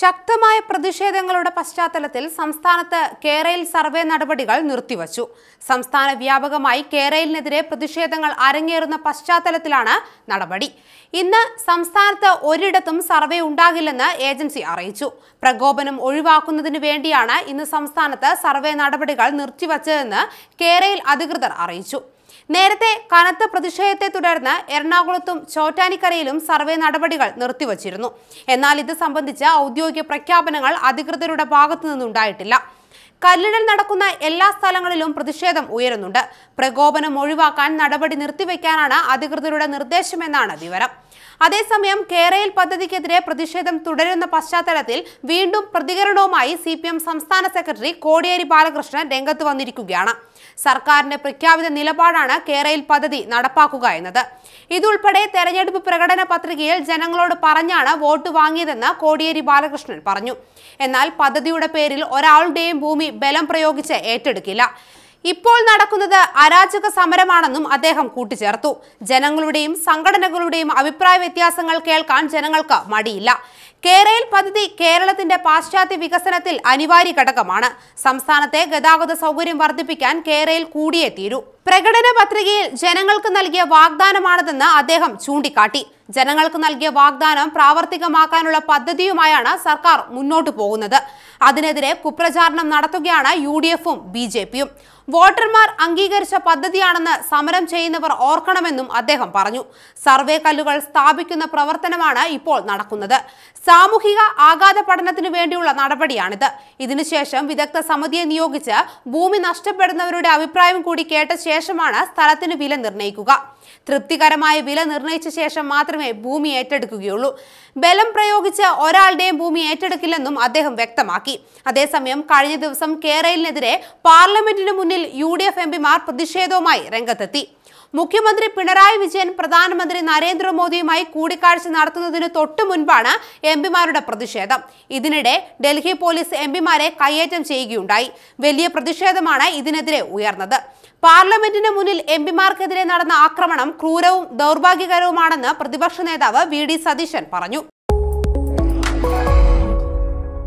ശക്തമായ പ്രതിഷേധങ്ങളുടെ പശ്ചാത്തലത്തിൽ സംസ്ഥാനത്ത് കേരയിൽ സർവേ നടപടികൾ നിർത്തിവച്ചു സംസ്ഥാന വ്യാപകമായി കേരയിലിനെതിരെ പ്രതിഷേധങ്ങൾ അരങ്ങേറുന്ന പശ്ചാത്തലത്തിലാണ് നടപടി ഇന്ന് സംസ്ഥാനത്ത് ഒരിടത്തും സർവേ ഉണ്ടാകില്ലെന്ന് ഏജൻസി അറിയിച്ചു പ്രകോപനം ഒഴിവാക്കുന്നതിനു വേണ്ടിയാണ് ഇന്ന് സംസ്ഥാനത്ത് സർവേ നടപടികൾ നിർത്തിവച്ചതെന്ന് കേരയിൽ അധികൃതർ അറിയിച്ചു നേരത്തെ കനത്ത പ്രതിഷേധത്തെ തുടർന്ന് എറണാകുളത്തും ചോറ്റാനിക്കരയിലും സർവേ നടപടികൾ നിർത്തിവച്ചിരുന്നു എന്നാൽ ഇത് സംബന്ധിച്ച ഔദ്യോഗിക പ്രഖ്യാപനങ്ങൾ അധികൃതരുടെ ഭാഗത്തു നിന്നുണ്ടായിട്ടില്ല കല്ലിടൽ നടക്കുന്ന എല്ലാ സ്ഥലങ്ങളിലും പ്രതിഷേധം ഉയരുന്നുണ്ട് പ്രകോപനം ഒഴിവാക്കാൻ നടപടി നിർത്തിവെക്കാനാണ് അധികൃതരുടെ നിർദ്ദേശമെന്നാണ് വിവരം അതേസമയം കേരയിൽ പദ്ധതിക്കെതിരെ പ്രതിഷേധം തുടരുന്ന പശ്ചാത്തലത്തിൽ വീണ്ടും പ്രതികരണവുമായി സി സംസ്ഥാന സെക്രട്ടറി കോടിയേരി ബാലകൃഷ്ണൻ രംഗത്ത് വന്നിരിക്കുകയാണ് സർക്കാരിന്റെ പ്രഖ്യാപിത നിലപാടാണ് കേരയിൽ പദ്ധതി നടപ്പാക്കുക എന്നത് ഇതുൾപ്പെടെ തെരഞ്ഞെടുപ്പ് പ്രകടന പത്രികയിൽ ജനങ്ങളോട് പറഞ്ഞാണ് വോട്ട് വാങ്ങിയതെന്ന് കോടിയേരി ബാലകൃഷ്ണൻ പറഞ്ഞു എന്നാൽ പദ്ധതിയുടെ പേരിൽ ഒരാളുടെയും ഭൂമി ബലം പ്രയോഗിച്ച് ഏറ്റെടുക്കില്ല ഇപ്പോൾ നടക്കുന്നത് അരാജക സമരമാണെന്നും അദ്ദേഹം കൂട്ടിച്ചേർത്തു ജനങ്ങളുടെയും സംഘടനകളുടെയും അഭിപ്രായ വ്യത്യാസങ്ങൾ കേൾക്കാൻ ജനങ്ങൾക്ക് മടിയില്ല കേരയിൽ പദ്ധതി കേരളത്തിന്റെ പാശ്ചാത്യ വികസനത്തിൽ അനിവാര്യ ഘടകമാണ് സംസ്ഥാനത്തെ ഗതാഗത സൗകര്യം വർദ്ധിപ്പിക്കാൻ കേരയിൽ കൂടിയേ തീരൂ പ്രകടന പത്രികയിൽ ജനങ്ങൾക്ക് നൽകിയ വാഗ്ദാനമാണിതെന്ന് അദ്ദേഹം ചൂണ്ടിക്കാട്ടി ജനങ്ങൾക്ക് നൽകിയ വാഗ്ദാനം പ്രാവർത്തികമാക്കാനുള്ള പദ്ധതിയുമായാണ് സർക്കാർ മുന്നോട്ടു പോകുന്നത് അതിനെതിരെ കുപ്രചാരണം നടത്തുകയാണ് യു ഡി എഫും ബി ജെ പിയും വോട്ടർമാർ അംഗീകരിച്ച പദ്ധതിയാണെന്ന് സമരം ചെയ്യുന്നവർ ഓർക്കണമെന്നും അദ്ദേഹം പറഞ്ഞു സർവേ കല്ലുകൾ സ്ഥാപിക്കുന്ന പ്രവർത്തനമാണ് ഇപ്പോൾ നടക്കുന്നത് സാമൂഹിക ആഘാത പഠനത്തിനു വേണ്ടിയുള്ള നടപടിയാണിത് ഇതിനുശേഷം വിദഗ്ധ സമിതിയെ നിയോഗിച്ച് ഭൂമി നഷ്ടപ്പെടുന്നവരുടെ അഭിപ്രായം കൂടി കേട്ട ശേഷമാണ് സ്ഥലത്തിന് വില നിർണ്ണയിക്കുക തൃപ്തികരമായ വില നിർണ്ണയിച്ച ശേഷം മാത്രം മാത്രമേ ഭൂമി ഏറ്റെടുക്കുകയുള്ളൂ ബലം പ്രയോഗിച്ച് ഒരാളുടെയും ഭൂമി ഏറ്റെടുക്കില്ലെന്നും അദ്ദേഹം വ്യക്തമാക്കി അതേസമയം കഴിഞ്ഞ ദിവസം കേരളിനെതിരെ പാർലമെന്റിന് മുന്നിൽ യു ഡി എഫ് എംപിമാർ പ്രതിഷേധവുമായി രംഗത്തെത്തി മുഖ്യമന്ത്രി പിണറായി വിജയൻ പ്രധാനമന്ത്രി നരേന്ദ്രമോദിയുമായി കൂടിക്കാഴ്ച നടത്തുന്നതിന് തൊട്ടു മുൻപാണ് എം പിമാരുടെ പ്രതിഷേധം ഇതിനിടെ ഡൽഹി പോലീസ് എം പിമാരെ കയ്യേറ്റം ചെയ്യുകയുണ്ടായി വലിയ പ്രതിഷേധമാണ് ഇതിനെതിരെ ഉയർന്നത് പാർലമെന്റിന് മുന്നിൽ എം പിമാർക്കെതിരെ നടന്ന ആക്രമണം ക്രൂരവും ദൗർഭാഗ്യകരവുമാണെന്ന് പ്രതിപക്ഷ നേതാവ് വി സതീശൻ പറഞ്ഞു